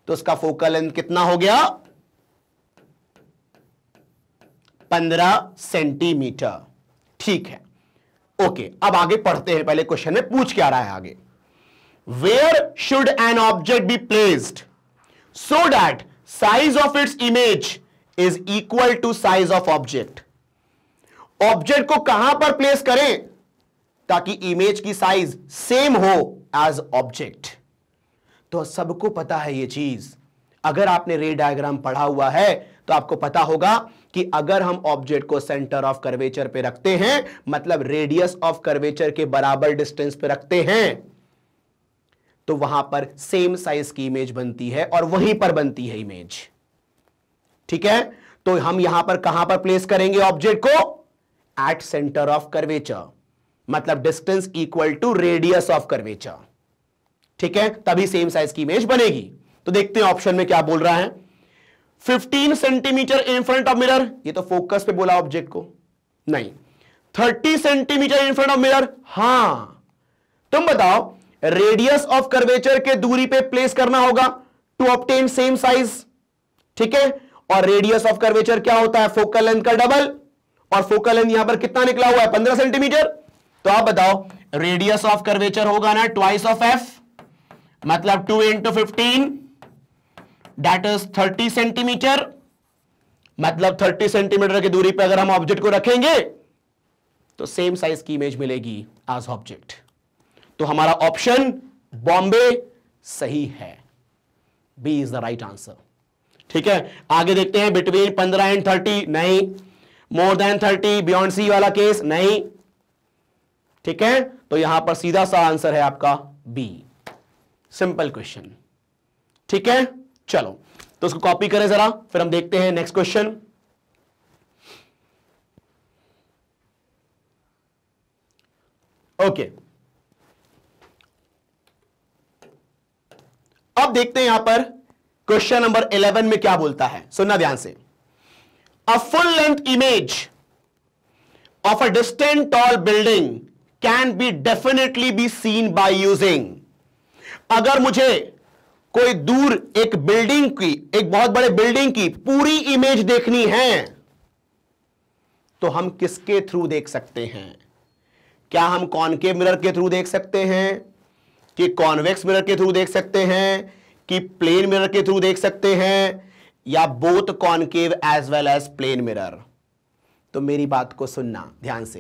तो उसका फोकल लेंथ कितना हो गया 15 सेंटीमीटर ठीक है ओके अब आगे पढ़ते हैं पहले क्वेश्चन में पूछ क्या रहा है आगे where should an object be placed so that size of its image is equal to size of object object को कहां पर प्लेस करें ताकि इमेज की साइज सेम हो एज ऑब्जेक्ट तो सबको पता है ये चीज अगर आपने रे डायग्राम पढ़ा हुआ है तो आपको पता होगा कि अगर हम ऑब्जेक्ट को सेंटर ऑफ कर्वेचर पे रखते हैं मतलब रेडियस ऑफ कर्वेचर के बराबर डिस्टेंस पे रखते हैं तो वहां पर सेम साइज की इमेज बनती है और वहीं पर बनती है इमेज ठीक है तो हम यहां पर कहां पर प्लेस करेंगे ऑब्जेक्ट को एट सेंटर ऑफ कर्वेचर मतलब distance equal to radius of curvature ठीक है तभी सेम साइज की इमेज बनेगी तो देखते हैं ऑप्शन में क्या बोल रहा है 15 centimetre in front of mirror ये तो फोकस पे बोला ऑब्जेक्ट को नहीं 30 centimetre in front of mirror हां तुम बताओ रेडियस ऑफ कर्वेचर के दूरी पे प्लेस करना होगा टू ऑप्टेन सेम साइज ठीक है और रेडियस ऑफ कर्वेचर क्या होता है फोकल लेंथ का डबल और फोकल लेंथ यहां पर कितना निकला हुआ है पंद्रह सेंटीमीटर तो आप बताओ रेडियस ऑफ कर्वेचर होगा ना ट्वाइस ऑफ एफ मतलब two into fifteen that is thirty centimetre मतलब थर्टी सेंटीमीटर की दूरी पर अगर हम ऑब्जेक्ट को रखेंगे तो सेम साइज की इमेज मिलेगी एज ऑब्जेक्ट तो हमारा ऑप्शन बॉम्बे सही है B is the right answer ठीक है आगे देखते हैं बिटवीन पंद्रह एंड थर्टी नहीं more than thirty beyond C वाला केस नहीं ठीक है तो यहां पर सीधा सा आंसर है आपका बी सिंपल क्वेश्चन ठीक है चलो तो उसको कॉपी करें जरा फिर हम देखते हैं नेक्स्ट क्वेश्चन ओके अब देखते हैं यहां पर क्वेश्चन नंबर 11 में क्या बोलता है सुनना ध्यान से a full length image of a distant tall building can be definitely be seen by using अगर मुझे कोई दूर एक बिल्डिंग की एक बहुत बड़े बिल्डिंग की पूरी इमेज देखनी है तो हम किसके थ्रू देख सकते हैं क्या हम कॉनकेव मिरर के थ्रू देख सकते हैं कि कॉन्वेक्स मिरर के थ्रू देख सकते हैं कि प्लेन मिरर के थ्रू देख सकते हैं या both concave as well as plane mirror तो मेरी बात को सुनना ध्यान से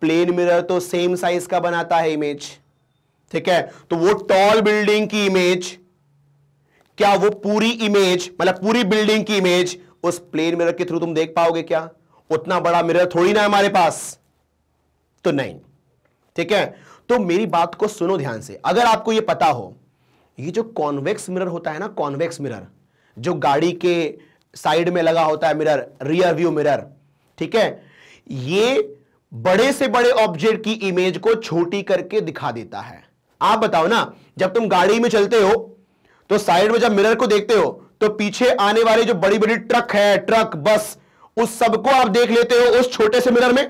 प्लेन मिरर तो सेम साइज का बनाता है इमेज ठीक है तो वो टॉल बिल्डिंग की इमेज क्या वो पूरी इमेज मतलब पूरी बिल्डिंग की इमेज उस प्लेन मिरर के थ्रू तुम देख पाओगे क्या उतना बड़ा मिरर थोड़ी ना हमारे पास तो नहीं ठीक है तो मेरी बात को सुनो ध्यान से अगर आपको यह पता हो ये जो कॉन्वेक्स मिरर होता है ना कॉन्वेक्स मिरर जो गाड़ी के साइड में लगा होता है मिरर रियर व्यू मिरर ठीक है ये बड़े से बड़े ऑब्जेक्ट की इमेज को छोटी करके दिखा देता है आप बताओ ना जब तुम गाड़ी में चलते हो तो साइड में जब मिरर को देखते हो तो पीछे आने वाले जो बड़ी बड़ी ट्रक है ट्रक बस उस सबको आप देख लेते हो उस छोटे से मिरर में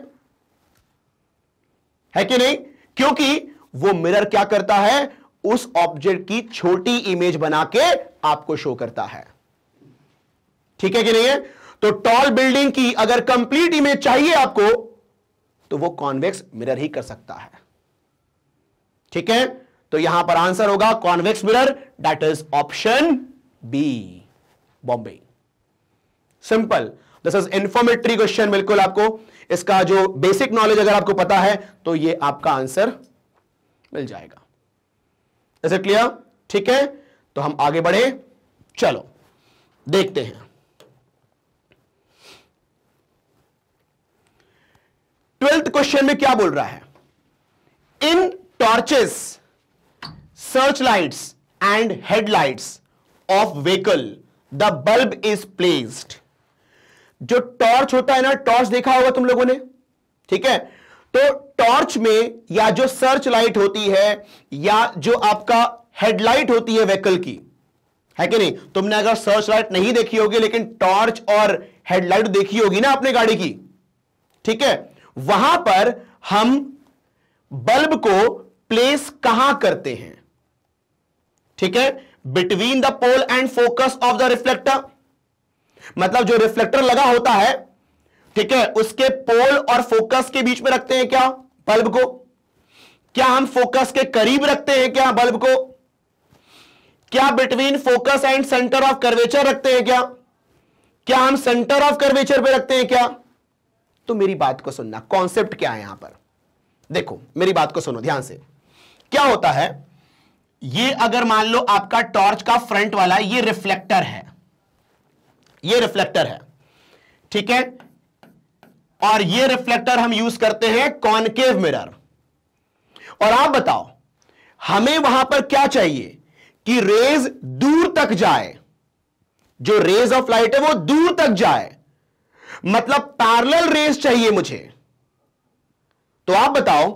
है कि नहीं क्योंकि वो मिरर क्या करता है उस ऑब्जेक्ट की छोटी इमेज बना के आपको शो करता है ठीक है कि नहीं है तो टॉल बिल्डिंग की अगर कंप्लीट इमेज चाहिए आपको तो वो कॉन्वेक्स मिरर ही कर सकता है ठीक है तो यहां पर आंसर होगा convex mirror that is option B बॉम्बे simple this is informatory question बिल्कुल आपको इसका जो बेसिक नॉलेज अगर आपको पता है तो ये आपका आंसर मिल जाएगा इज इट क्लियर ठीक है तो हम आगे बढ़े चलो देखते हैं ट्वेल्थ क्वेश्चन में क्या बोल रहा है in torches search lights and headlights of vehicle the bulb is placed जो टॉर्च होता है ना टॉर्च देखा होगा तुम लोगों ने ठीक है तो टॉर्च में या जो सर्च लाइट होती है या जो आपका हेडलाइट होती है व्हीकल की है कि नहीं तुमने अगर सर्च लाइट नहीं देखी होगी लेकिन टॉर्च और हेडलाइट देखी होगी ना आपने गाड़ी की ठीक है वहां पर हम बल्ब को प्लेस कहां करते हैं ठीक है between the pole and focus of the reflector मतलब जो रिफ्लेक्टर लगा होता है ठीक है उसके पोल और फोकस के बीच में रखते हैं क्या बल्ब को क्या हम फोकस के करीब रखते हैं क्या बल्ब को क्या between focus and centre of curvature रखते हैं क्या क्या हम सेंटर ऑफ कर्वेचर पे रखते हैं क्या तो मेरी बात को सुनना कॉन्सेप्ट क्या है यहां पर देखो मेरी बात को सुनो ध्यान से क्या होता है ये अगर मान लो आपका टॉर्च का फ्रंट वाला ये रिफ्लेक्टर है ये रिफ्लेक्टर है ठीक है और ये रिफ्लेक्टर हम यूज करते हैं कॉनकेव मिरर और आप बताओ हमें वहां पर क्या चाहिए कि रेज दूर तक जाए जो रेज ऑफ लाइट है वो दूर तक जाए मतलब पैरेलल रेज चाहिए मुझे तो आप बताओ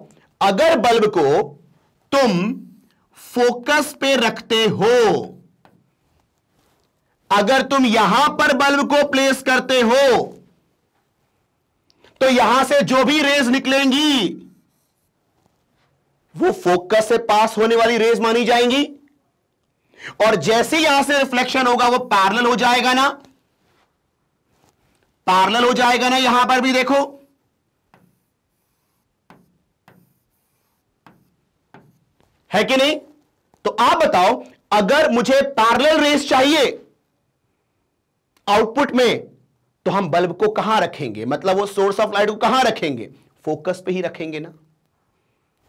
अगर बल्ब को तुम फोकस पे रखते हो अगर तुम यहां पर बल्ब को प्लेस करते हो तो यहां से जो भी रेज निकलेंगी वो फोकस से पास होने वाली रेज मानी जाएंगी और जैसे यहां से रिफ्लेक्शन होगा वो पैरेलल हो जाएगा ना पैरेलल हो जाएगा ना यहां पर भी देखो है कि नहीं तो आप बताओ अगर मुझे पैरेलल रेस चाहिए आउटपुट में तो हम बल्ब को कहां रखेंगे मतलब वो सोर्स ऑफ लाइट को कहां रखेंगे फोकस पे ही रखेंगे ना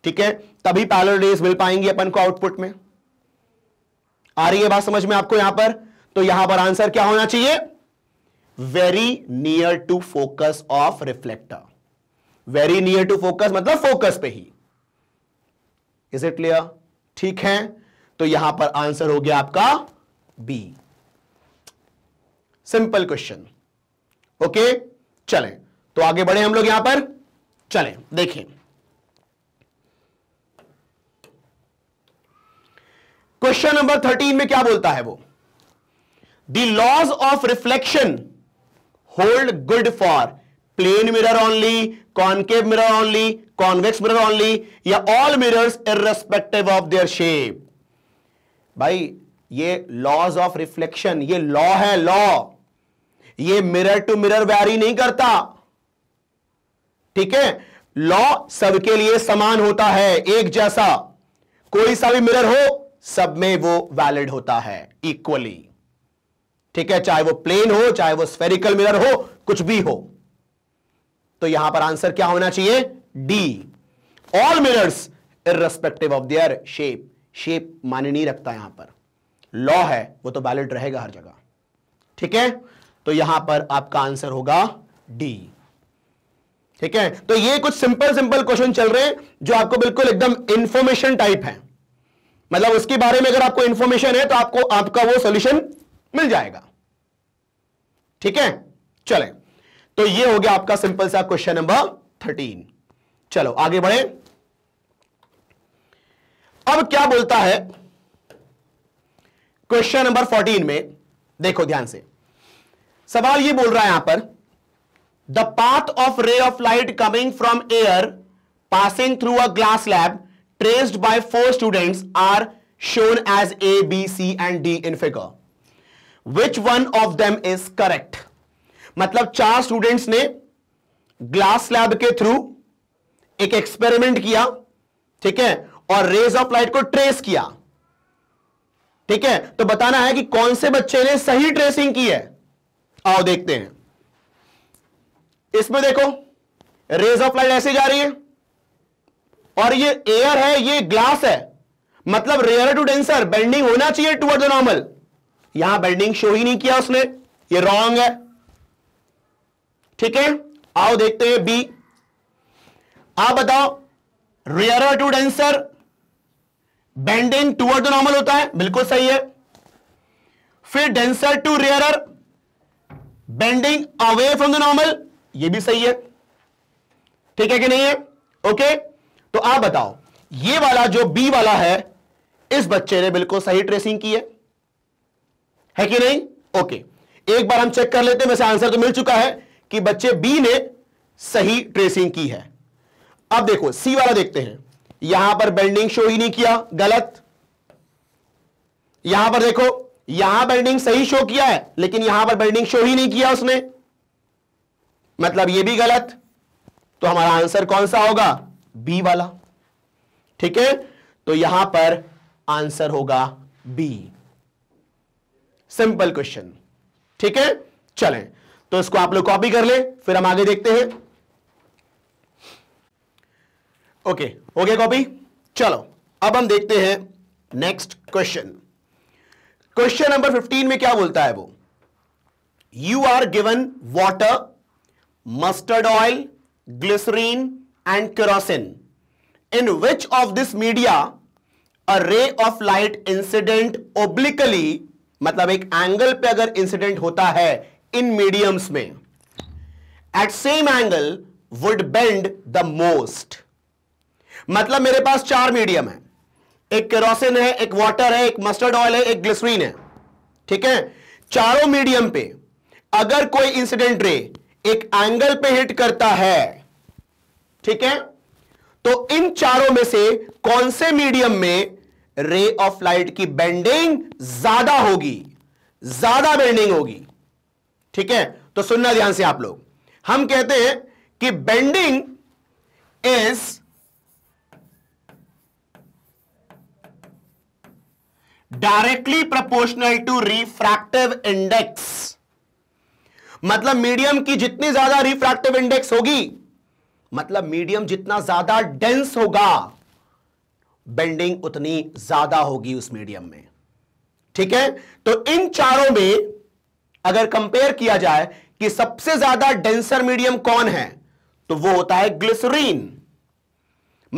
ठीक है तभी पैरल रेज मिल पाएंगी अपन को आउटपुट में आ रही है बात समझ में आपको यहां पर तो यहां पर आंसर क्या होना चाहिए very near to focus of reflector very near to focus मतलब फोकस पे ही इज इट क्लियर ठीक है तो यहां पर आंसर हो गया आपका बी सिंपल क्वेश्चन ओके चले तो आगे बढ़े हम लोग यहां पर चले देखें क्वेश्चन नंबर थर्टीन में क्या बोलता है वो the laws of reflection hold good for plane mirror only concave mirror only convex mirror only या all mirrors irrespective of their shape भाई ये लॉज ऑफ रिफ्लेक्शन ये लॉ है लॉ ये मिरर टू मिरर वैरी नहीं करता ठीक है लॉ सबके लिए समान होता है एक जैसा कोई सा भी मिरर हो सब में वो वैलिड होता है इक्वली ठीक है चाहे वो प्लेन हो चाहे वो स्फेरिकल मिरर हो कुछ भी हो तो यहां पर आंसर क्या होना चाहिए D all mirrors irrespective of their shape shape माने नहीं रखता यहां पर लॉ है वो तो वैलिड रहेगा हर जगह ठीक है तो यहां पर आपका आंसर होगा डी ठीक है तो ये कुछ सिंपल सिंपल क्वेश्चन चल रहे हैं जो आपको बिल्कुल एकदम इंफॉर्मेशन टाइप है मतलब उसके बारे में अगर आपको इंफॉर्मेशन है तो आपको आपका वो सोल्यूशन मिल जाएगा ठीक है चले तो ये हो गया आपका सिंपल सा क्वेश्चन नंबर थर्टीन चलो आगे बढ़े अब क्या बोलता है क्वेश्चन नंबर फोर्टीन में देखो ध्यान से सवाल ये बोल रहा है यहां पर the path of ray of light coming from air passing through a glass lab traced by four students are shown as A B C and D in figure which one of them is correct मतलब चार students ने glass lab के through एक experiment किया ठीक है और rays of light को ट्रेस किया ठीक है तो बताना है कि कौन से बच्चे ने सही ट्रेसिंग की है आओ देखते हैं इसमें देखो रेज ऑफ लाइट ऐसे जा रही है और ये एयर है ये ग्लास है मतलब रेयर टू डेंसर बेंडिंग होना चाहिए टुवर्ड द नॉर्मल यहां बेंडिंग शो ही नहीं किया उसने ये रॉन्ग है ठीक है आओ देखते हैं बी आप बताओ rare to denser bending toward the normal होता है बिल्कुल सही है फिर denser to rare bending away from the normal ये भी सही है ठीक है कि नहीं है ओके तो आप बताओ ये वाला जो बी वाला है इस बच्चे ने बिल्कुल सही ट्रेसिंग की है है कि नहीं ओके एक बार हम चेक कर लेते हैं वैसे आंसर तो मिल चुका है कि बच्चे बी ने सही ट्रेसिंग की है अब देखो सी वाला देखते हैं यहां पर बेंडिंग शो ही नहीं किया गलत यहां पर देखो यहां बिल्डिंग सही शो किया है लेकिन यहां पर बिल्डिंग शो ही नहीं किया उसने मतलब ये भी गलत तो हमारा आंसर कौन सा होगा बी वाला ठीक है तो यहां पर आंसर होगा बी सिंपल क्वेश्चन ठीक है चलें तो इसको आप लोग कॉपी कर ले फिर हम आगे देखते हैं ओके हो गया कॉपी चलो अब हम देखते हैं next question question number fifteen में क्या बोलता है वो you are given water mustard oil glycerine and kerosene in which of this media a ray of light incident obliquely मतलब एक एंगल पे अगर इंसिडेंट होता है इन मीडियम्स में at same angle would bend the most मतलब मेरे पास चार मीडियम है एक केरोसिन है एक वाटर है एक मस्टर्ड ऑयल है एक ग्लिसरीन है ठीक है चारों मीडियम पे अगर कोई इंसिडेंट रे एक एंगल पे हिट करता है ठीक है तो इन चारों में से कौन से मीडियम में रे ऑफ लाइट की बेंडिंग ज्यादा होगी ज्यादा बेंडिंग होगी ठीक है तो सुनना ध्यान से आप लोग हम कहते हैं कि bending is directly proportional to refractive index मतलब मीडियम की जितनी ज्यादा रिफ्रैक्टिव इंडेक्स होगी मतलब मीडियम जितना ज्यादा डेंस होगा बेंडिंग उतनी ज्यादा होगी उस मीडियम में ठीक है तो इन चारों में अगर कंपेयर किया जाए कि सबसे ज्यादा डेंसर मीडियम कौन है तो वो होता है ग्लिसरीन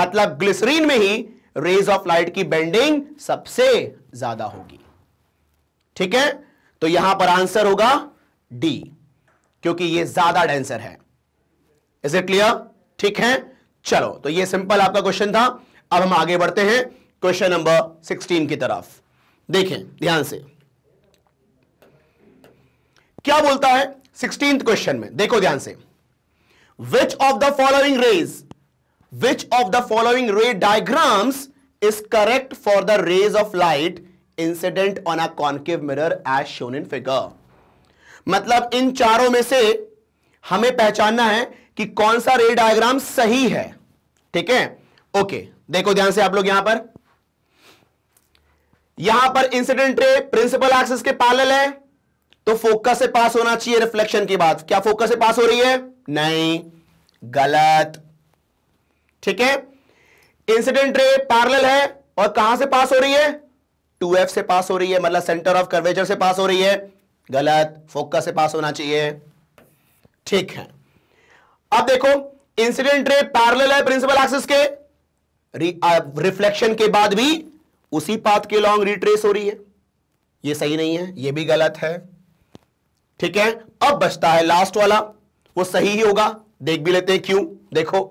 मतलब ग्लिसरीन में ही रेज ऑफ लाइट की बेंडिंग सबसे ज्यादा होगी ठीक है तो यहां पर आंसर होगा डी क्योंकि ये ज्यादा डेंसर है इज इट क्लियर ठीक है चलो तो ये सिंपल आपका क्वेश्चन था अब हम आगे बढ़ते हैं क्वेश्चन नंबर 16 की तरफ देखें ध्यान से क्या बोलता है सिक्सटींथ क्वेश्चन में देखो ध्यान से which of the following rays which of the following ray diagrams is correct for the rays of light incident on a concave mirror as shown in figure मतलब इन चारों में से हमें पहचानना है कि कौन सा रे डायग्राम सही है ठीक है ओके देखो ध्यान से आप लोग यहां पर यहां पर इंसिडेंट रे प्रिंसिपल एक्सिस के पैरेलल है तो फोकस से पास होना चाहिए रिफ्लेक्शन की बात क्या फोकस से पास हो रही है नहीं गलत ठीक है इंसिडेंट रे पार्लल है और कहां से पास हो रही है टू एफ से पास हो रही है मतलब सेंटर ऑफ कर्वेचर से पास हो रही है गलत फोकस से पास होना चाहिए ठीक है अब देखो इंसिडेंट रे पैरेलल है प्रिंसिपल एक्सिस के रिफ्लेक्शन uh, के बाद भी उसी पाथ के लॉन्ग रिट्रेस हो रही है ये सही नहीं है ये भी गलत है ठीक है अब बचता है लास्ट वाला वो सही ही होगा देख भी लेते हैं क्यों देखो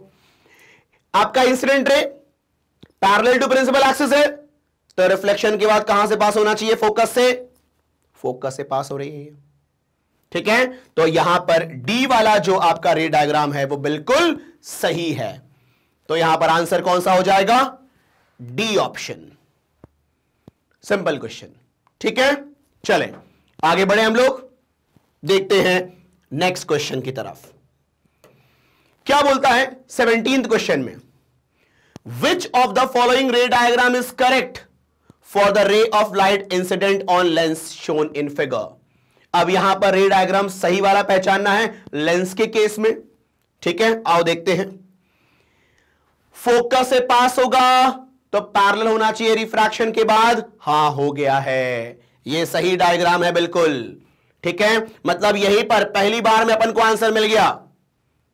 आपका incident ray parallel to principal axis है तो रिफ्लेक्शन के बाद कहां से पास होना चाहिए फोकस से फोकस से पास हो रही है ठीक है तो यहां पर डी वाला जो आपका रे डायग्राम है वो बिल्कुल सही है तो यहां पर आंसर कौन सा हो जाएगा डी ऑप्शन सिंपल क्वेश्चन ठीक है चले आगे बढ़े हम लोग देखते हैं नेक्स्ट क्वेश्चन की तरफ क्या बोलता है सेवनटींथ क्वेश्चन में which of the following ray diagram is correct for the ray of light incident on lens shown in figure अब यहां पर रे डायग्राम सही वाला पहचानना है लेंस के केस में ठीक है आओ देखते हैं फोकस से पास होगा तो पैरल होना चाहिए रिफ्रैक्शन के बाद हां हो गया है ये सही डायग्राम है बिल्कुल ठीक है मतलब यहीं पर पहली बार में अपन को आंसर मिल गया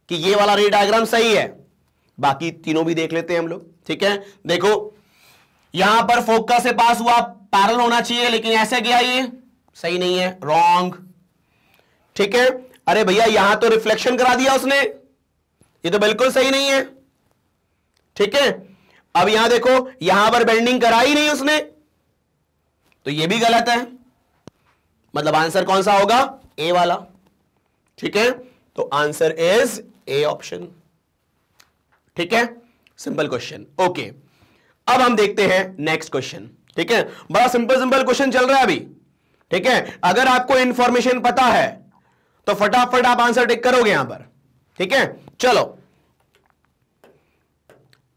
कि ये वाला रे डायग्राम सही है बाकी तीनों भी देख लेते हैं हम लोग ठीक है देखो यहां पर फोक्का से पास हुआ पैरल होना चाहिए लेकिन ऐसे गया ये सही नहीं है रॉन्ग ठीक है अरे भैया यहां तो रिफ्लेक्शन करा दिया उसने ये तो बिल्कुल सही नहीं है ठीक है अब यहां देखो यहां पर बेंडिंग कराई नहीं उसने तो ये भी गलत है मतलब आंसर कौन सा होगा ए वाला ठीक है तो आंसर इज ए ऑप्शन ठीक है सिंपल क्वेश्चन ओके अब हम देखते हैं नेक्स्ट क्वेश्चन ठीक है बड़ा सिंपल सिंपल क्वेश्चन चल रहा है अभी ठीक है अगर आपको इंफॉर्मेशन पता है तो फटाफट आप आंसर टिक करोगे यहां पर ठीक है चलो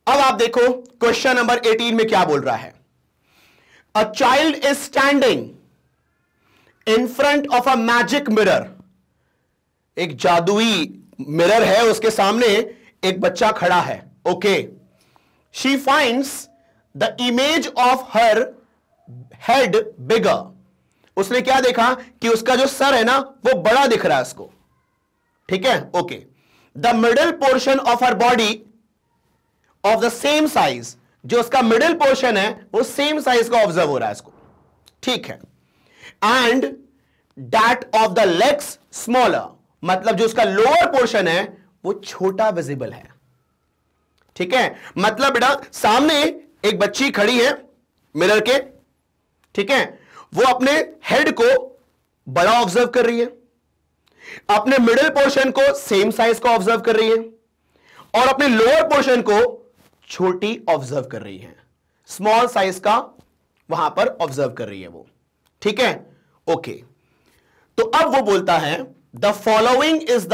अब आप देखो क्वेश्चन नंबर 18 में क्या बोल रहा है a child is standing in front of a magic mirror एक जादुई मिरर है उसके सामने एक बच्चा खड़ा है okay she finds the image of her head bigger उसने क्या देखा कि उसका जो सर है ना वो बड़ा दिख रहा है उसको ठीक है okay the middle portion of her body of the same size जो उसका मिडिल पोर्शन है वो सेम साइज का ऑब्जर्व हो रहा है इसको ठीक है and that of the legs smaller मतलब जो उसका लोअर पोर्शन है वो छोटा विजिबल है ठीक है मतलब बेटा सामने एक बच्ची खड़ी है मिरर के ठीक है वो अपने हेड को बड़ा ऑब्जर्व कर रही है अपने मिडिल पोर्शन को सेम साइज का ऑब्जर्व कर रही है और अपने लोअर पोर्शन को छोटी ऑब्जर्व कर रही है स्मॉल साइज का वहां पर ऑब्जर्व कर रही है वो ठीक है ओके तो अब वो बोलता है the following is the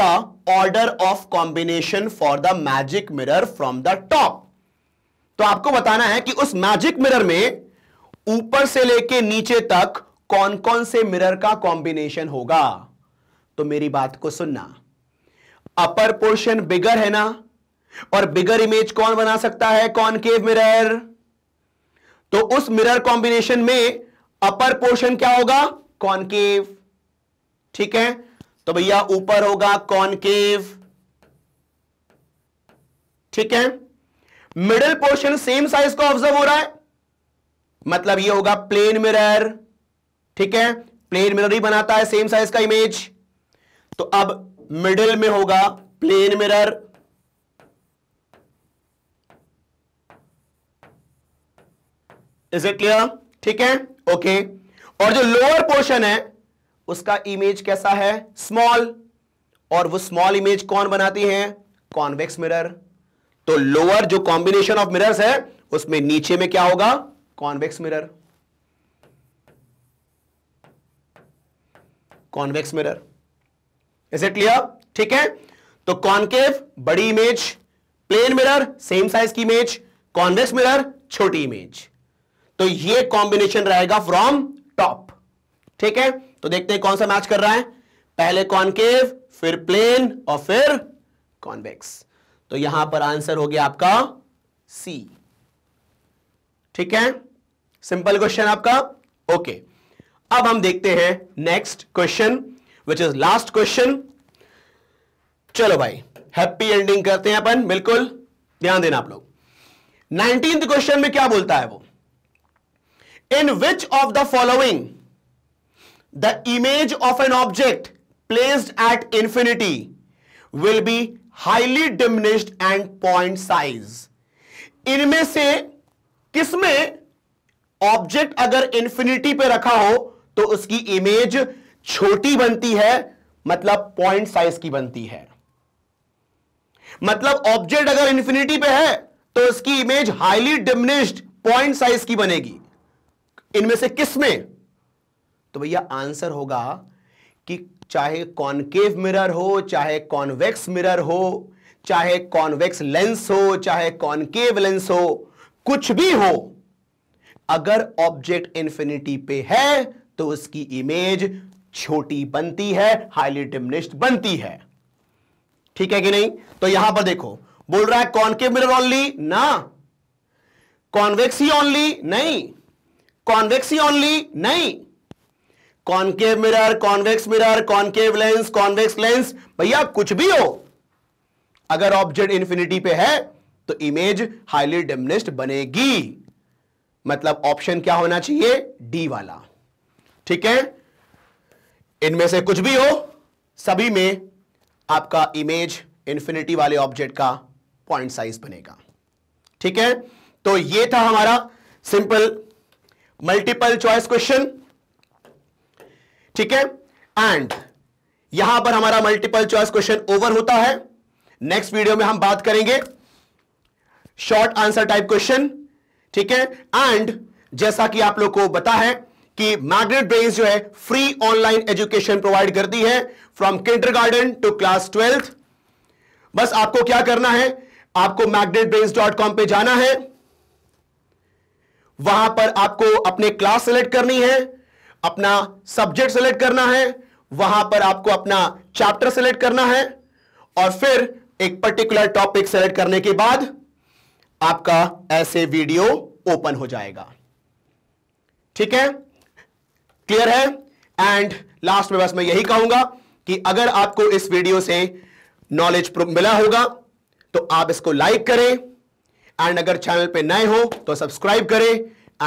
order of combination for the magic mirror from the top तो आपको बताना है कि उस मैजिक मिरर में ऊपर से लेके नीचे तक कौन कौन से मिरर का कॉम्बिनेशन होगा तो मेरी बात को सुनना अपर पोर्शन बिगर है ना और बिगर इमेज कौन बना सकता है कॉनकेव मिरर तो उस मिरर कॉम्बिनेशन में अपर पोर्शन क्या होगा कॉनकेव ठीक है तो भैया ऊपर होगा कॉनकेव ठीक है मिडिल पोर्शन सेम साइज का ऑब्जर्व हो रहा है मतलब ये होगा प्लेन मिरर ठीक है प्लेन मिरर ही बनाता है सेम साइज का इमेज तो अब मिडिल में होगा plane mirror is it clear ठीक है ओके और जो लोअर पोर्शन है उसका इमेज कैसा है स्मॉल और वो स्मॉल इमेज कौन बनाती है कॉन्वेक्स मिरर तो लोअर जो कॉम्बिनेशन ऑफ मिरर्स है उसमें नीचे में क्या होगा convex mirror convex mirror is it clear ठीक है तो कॉन्केव बड़ी image plane mirror same size की इमेज कॉन्वेक्स मिरर छोटी इमेज तो ये कॉम्बिनेशन रहेगा फ्रॉम टॉप ठीक है तो देखते हैं कौन सा मैच कर रहा है पहले कॉनकेव फिर प्लेन और फिर कॉन्वेक्स तो यहां पर आंसर हो गया आपका सी ठीक है सिंपल क्वेश्चन आपका ओके अब हम देखते हैं next question which is last question चलो भाई हैप्पी एंडिंग करते हैं अपन बिल्कुल ध्यान देना आप लोग नाइनटीन क्वेश्चन में क्या बोलता है वो in which of the following the image of an object placed at infinity will be highly diminished and point size इनमें से किसमें ऑब्जेक्ट अगर इंफिनिटी पे रखा हो तो उसकी इमेज छोटी बनती है मतलब पॉइंट साइज की बनती है मतलब ऑब्जेक्ट अगर इंफिनिटी पे है तो उसकी image highly diminished point size की बनेगी इनमें से किसमें तो भैया आंसर होगा कि चाहे कॉन्केव मिरर हो चाहे कॉन्वेक्स मिरर हो चाहे कॉन्वेक्स लेंस हो चाहे कॉनकेव लेंस हो कुछ भी हो अगर ऑब्जेक्ट इंफिनिटी पे है तो उसकी इमेज छोटी बनती है हाईली डिमनिश्ड बनती है ठीक है कि नहीं तो यहां पर देखो बोल रहा है कॉनकेव मिरर ओनली ना कॉन्वेक्स ही ओनली नहीं कॉन्वेक्स ही ओनली नहीं concave mirror convex mirror concave lens convex lens भैया कुछ भी हो अगर ऑब्जेक्ट इंफिनिटी पे है तो इमेज हाईली डिमनिस्ड बनेगी मतलब ऑप्शन क्या होना चाहिए डी वाला ठीक है इनमें से कुछ भी हो सभी में आपका इमेज इंफिनिटी वाले ऑब्जेक्ट का पॉइंट साइज बनेगा ठीक है तो ये था हमारा सिंपल मल्टीपल चॉइस क्वेश्चन ठीक है एंड यहां पर हमारा मल्टीपल चॉइस क्वेश्चन ओवर होता है नेक्स्ट वीडियो में हम बात करेंगे शॉर्ट आंसर टाइप क्वेश्चन ठीक है एंड जैसा कि आप लोग को बता है कि मैग्नेट ब्रेन्स जो है फ्री ऑनलाइन एजुकेशन प्रोवाइड करती है from garden to class twelfth बस आपको क्या करना है आपको डॉट कॉम पर जाना है वहां पर आपको अपने क्लास सेलेक्ट करनी है अपना सब्जेक्ट सेलेक्ट करना है वहां पर आपको अपना चैप्टर सेलेक्ट करना है और फिर एक पर्टिकुलर टॉपिक सेलेक्ट करने के बाद आपका ऐसे वीडियो ओपन हो जाएगा ठीक है क्लियर है एंड लास्ट में बस मैं यही कहूंगा कि अगर आपको इस वीडियो से नॉलेज मिला होगा तो आप इसको लाइक करें एंड अगर चैनल पे नए हो तो सब्सक्राइब करें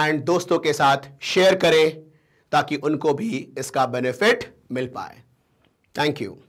एंड दोस्तों के साथ शेयर करें ताकि उनको भी इसका बेनिफिट मिल पाए थैंक यू